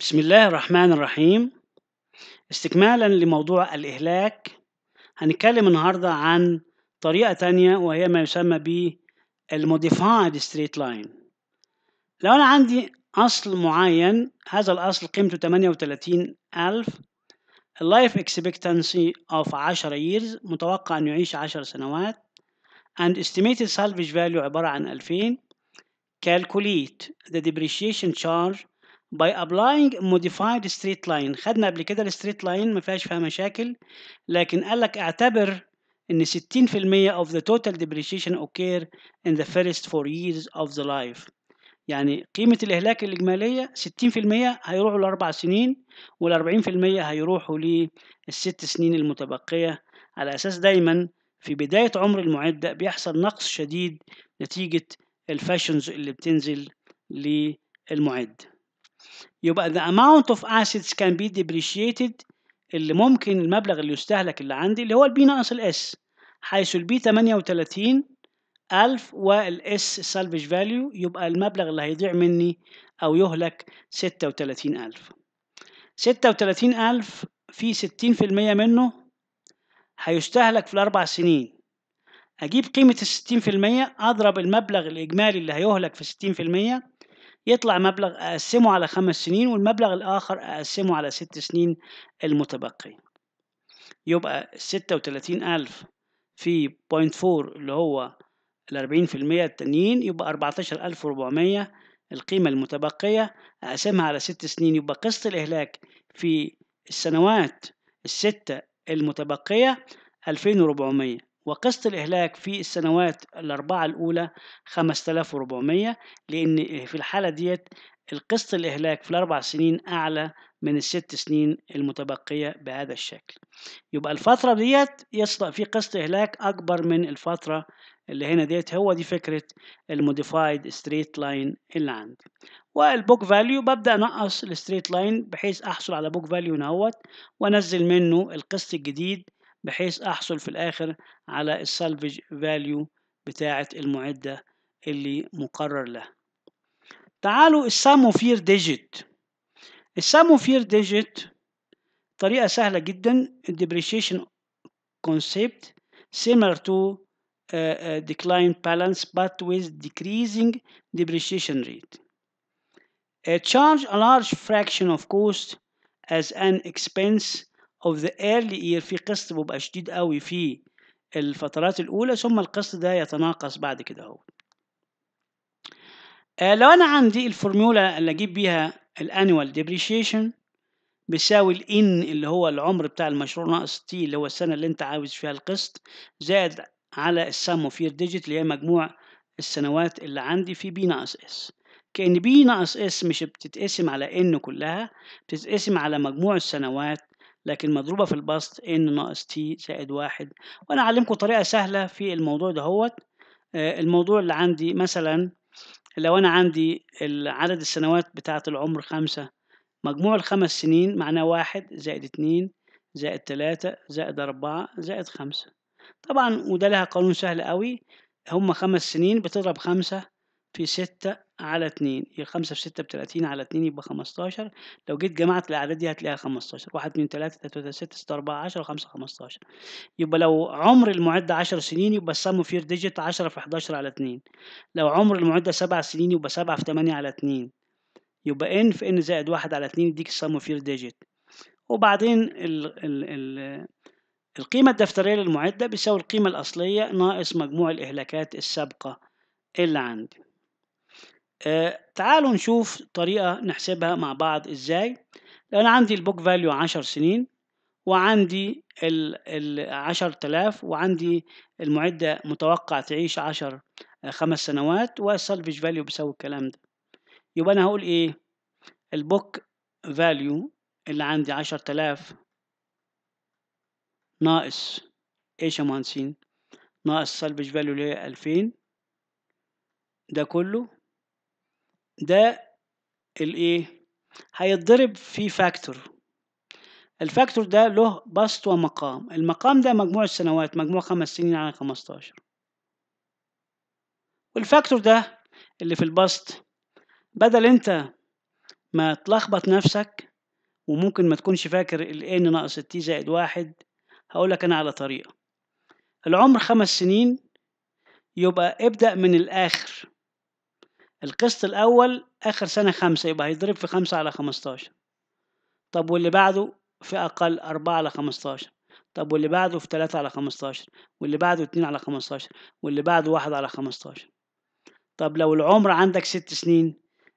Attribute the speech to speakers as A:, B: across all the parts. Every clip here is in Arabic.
A: بسم الله الرحمن الرحيم استكمالا لموضوع الإهلاك هنتكلم النهاردة عن طريقة تانية وهي ما يسمى ب الموديفايد ستريت لاين لو أنا عندي أصل معين هذا الأصل قيمته 38000 اللايف اكسبكتنسي اوف 10 years متوقع أن يعيش 10 سنوات and estimated salvage value عبارة عن 2000 calculate the depreciation charge by applying modified straight line خدنا قبل كده الستريت لاين ما فيهاش فيها مشاكل لكن قال لك اعتبر ان 60% of the total depreciation occur in the first four years of the life يعني قيمة الإهلاك الإجمالية 60% هيروحوا لأربع سنين وال40% هيروحوا للست سنين المتبقية على أساس دايما في بداية عمر المعدة بيحصل نقص شديد نتيجة الفاشنز اللي بتنزل للمعد يبقى the amount of assets can be depreciated اللي ممكن المبلغ اللي يستهلك اللي عندي اللي هو البي ناقص الاس حيث البي 38 ألف والاس salvage فاليو يبقى المبلغ اللي هيضيع مني أو يهلك ستة وتلاتين ألف ستة وتلاتين ألف في ستين في المية منه هيستهلك في الأربع سنين أجيب قيمة الستين في المية أضرب المبلغ الإجمالي اللي هيهلك في ستين في المية يطلع مبلغ أقسمه على خمس سنين والمبلغ الآخر أقسمه على ست سنين المتبقية يبقى ستة وتلاتين ألف في بوينت فور اللي هو الأربعين في المية التانيين يبقى أربعتاشر ألف وربعمية القيمة المتبقية أقسمها على ست سنين يبقى قسط الإهلاك في السنوات الستة المتبقية ألفين وربعمية وقسط الإهلاك في السنوات الأربعة الأولى 5400 لأن في الحالة ديت القسط الإهلاك في الأربع سنين أعلى من الست سنين المتبقية بهذا الشكل يبقى الفترة ديت يصدق في قسط إهلاك أكبر من الفترة اللي هنا ديت هو دي فكرة الموديفايد ستريت لاين اللي عندي والبوك فاليو ببدأ أنقص الستريت لاين بحيث أحصل على بوك فاليو نهوت وأنزل منه القسط الجديد بحيث أحصل في الآخر على السالفج فاليو بتاعة المعدة اللي مقرر لها تعالوا السامو فير ديجيت السامو فير ديجيت طريقة سهلة جدا الديبريشيشن concept similar to uh, decline balance but with decreasing depreciation rate. charge a large fraction of cost as an expense of ذا ايرلي اير في قسط بيبقى شديد قوي في الفترات الاولى ثم القسط ده يتناقص بعد كده اهو آه، لو انا عندي الفورمولا اللي اجيب بيها الانوال ديبريشيشن بيساوي الان اللي هو العمر بتاع المشروع ناقص تي اللي هو السنه اللي انت عاوز فيها القسط زائد على السم اوف يير ديجيت اللي هي مجموع السنوات اللي عندي في بي ناقص اس كأن بي ناقص اس مش بتتقسم على ان كلها بتتقسم على مجموع السنوات لكن مضروبة في البسط ان ناقص تي زائد واحد وانا اعلمكم طريقة سهلة في الموضوع دهوت آه، الموضوع اللي عندي مثلا لو انا عندي عدد السنوات بتاعة العمر خمسة مجموع الخمس سنين معناه واحد زائد اتنين زائد تلاتة زائد أربعة زائد خمسة طبعا وده لها قانون سهل قوي هما خمس سنين بتضرب خمسة في ستة على 2 يبقى 5 في 6 ب 30 على 2 يبقى 15 لو جيت جمعت الأعداد دي هتلاقيها 15 1 2 3 3 3 6 6 4 10 5 15 يبقى لو عمر المعدة 10 سنين يبقى السم اوف يور ديجيت 10 في 11 على 2 لو عمر المعدة 7 سنين يبقى 7 في 8 على 2 يبقى n في n زائد 1 على 2 يديك السم اوف يور ديجيت وبعدين ال ال ال القيمة الدفترية للمعدة بيساوي القيمة الأصلية ناقص مجموع الإهلاكات السابقة اللي عندي آه، تعالوا نشوف طريقة نحسبها مع بعض ازاي لأن عندي البوك فاليو عشر سنين وعندي ال تلاف وعندي المعدة متوقع تعيش عشر آه، خمس سنوات والسلفج فاليو بيساوي الكلام ده يبقى أنا هقول إيه البوك فاليو اللي عندي عشر تلاف ناقص إيش يا مهندسين ناقص سلفج فاليو اللي هي الفين ده كله ده الايه هيتضرب في فاكتور الفاكتور ده له بسط ومقام المقام ده مجموع السنوات مجموع خمس سنين على خمستاشر والفاكتور ده اللي في البسط بدل انت ما تلخبط نفسك وممكن ما تكونش فاكر ال n ناقص t زائد واحد هقولك انا على طريقة العمر خمس سنين يبقى ابدأ من الآخر القسط الأول آخر سنة خمسة يبقى هيضرب في خمسة على خمستاشر طب واللي بعده في أقل أربعة على خمستاشر طب واللي بعده في تلاتة على خمستاشر واللي بعده اتنين على خمستاشر واللي بعده واحد على خمستاشر طب لو العمر عندك ست سنين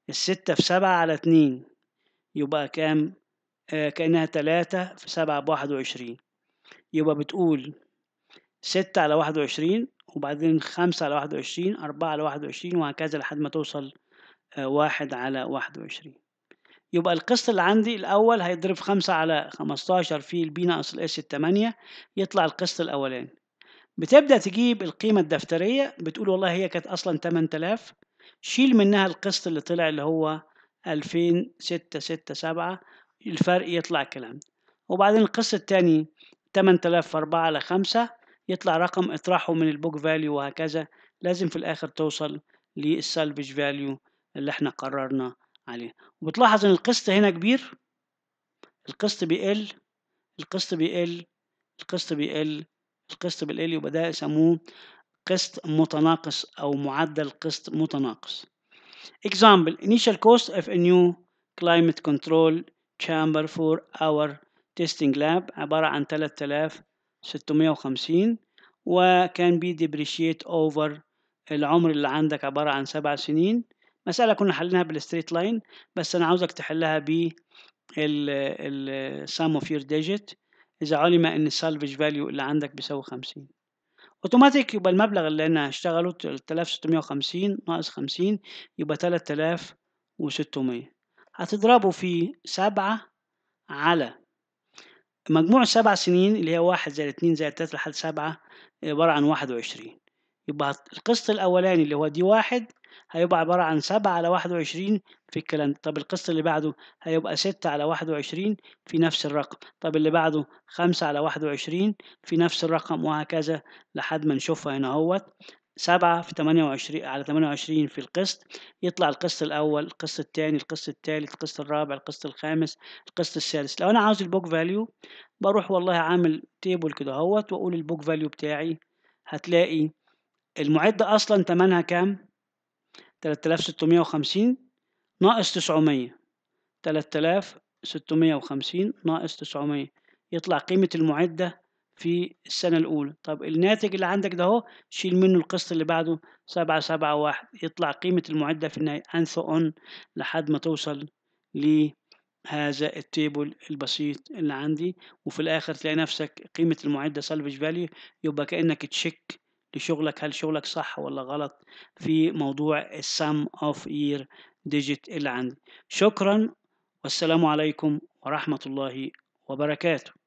A: الستة في سبعة على اتنين يبقى كام آه كأنها تلاتة في سبعة بواحد وعشرين يبقى بتقول ستة على واحد وعشرين وبعدين خمسة على واحد وعشرين أربعة على واحد وعشرين وهكذا لحد ما توصل آه، واحد على واحد وعشرين يبقى القسط اللي عندي الأول هيضرب خمسة على خمستاشر في البي أصل اس التمانية يطلع القسط الأولاني بتبدأ تجيب القيمة الدفترية بتقول والله هي كانت أصلا تمن تلاف شيل منها القسط اللي طلع اللي هو ألفين ستة ستة سبعة الفرق يطلع كلام وبعدين القسط التاني تمن تلاف أربعة على خمسة يطلع رقم اطرحه من البوك فاليو وهكذا لازم في الاخر توصل للسالفج فاليو اللي احنا قررنا عليه وبتلاحظ ان القسط هنا كبير القسط بيقل القسط بيقل القسط بيقل القسط بيقل يبقى ده يسموه قسط متناقص او معدل قسط متناقص example initial cost of a new climate control chamber for our testing lab عبارة عن 3000 650 وكان بي ديبريشيت اوفر العمر اللي عندك عبارة عن سبع سنين مسألة كنا حلناها بالستريت لاين بس أنا عاوزك تحلها ب ال sum of your digit إذا علم إن السالفج فاليو اللي عندك بيساوي 50 أوتوماتيك يبقى المبلغ اللي أنا هشتغله 3650 ناقص 50 يبقى 3600 هتضربه في سبعة على مجموع سبع سنين اللي هي واحد زائد اتنين زائد تلاتة لحد سبعة عبارة عن واحد وعشرين يبقى القسط الأولاني اللي هو دي واحد هيبقى عبارة عن سبعة على واحد وعشرين في الكلام طب القسط اللي بعده هيبقى ستة على واحد وعشرين في نفس الرقم طب اللي بعده خمسة على واحد وعشرين في نفس الرقم وهكذا لحد ما نشوفها هنا اهوت سبعة في تمانية وعشرين على تمانية وعشرين في القسط يطلع القسط الأول القسط التاني القسط التالت القسط الرابع القسط الخامس القسط السادس لو أنا عاوز البوك فاليو بروح والله عامل تيبل كده هوت وأقول البوك فاليو بتاعي هتلاقي المعدة أصلا تمنها كام؟ تلات آلاف ستمية وخمسين ناقص تسعمية تلات آلاف ستمية وخمسين ناقص تسعمية يطلع قيمة المعدة في السنة الأولى طب الناتج اللي عندك ده اهو شيل منه القسط اللي بعده سبعة سبعة واحد يطلع قيمة المعدة في النهاية أنثو أون لحد ما توصل لهذا التيبل البسيط اللي عندي وفي الآخر تلاقي نفسك قيمة المعدة سالفج فاليو يبقى كأنك تشيك لشغلك هل شغلك صح ولا غلط في موضوع السم اوف يير ديجيت اللي عندي شكرا والسلام عليكم ورحمة الله وبركاته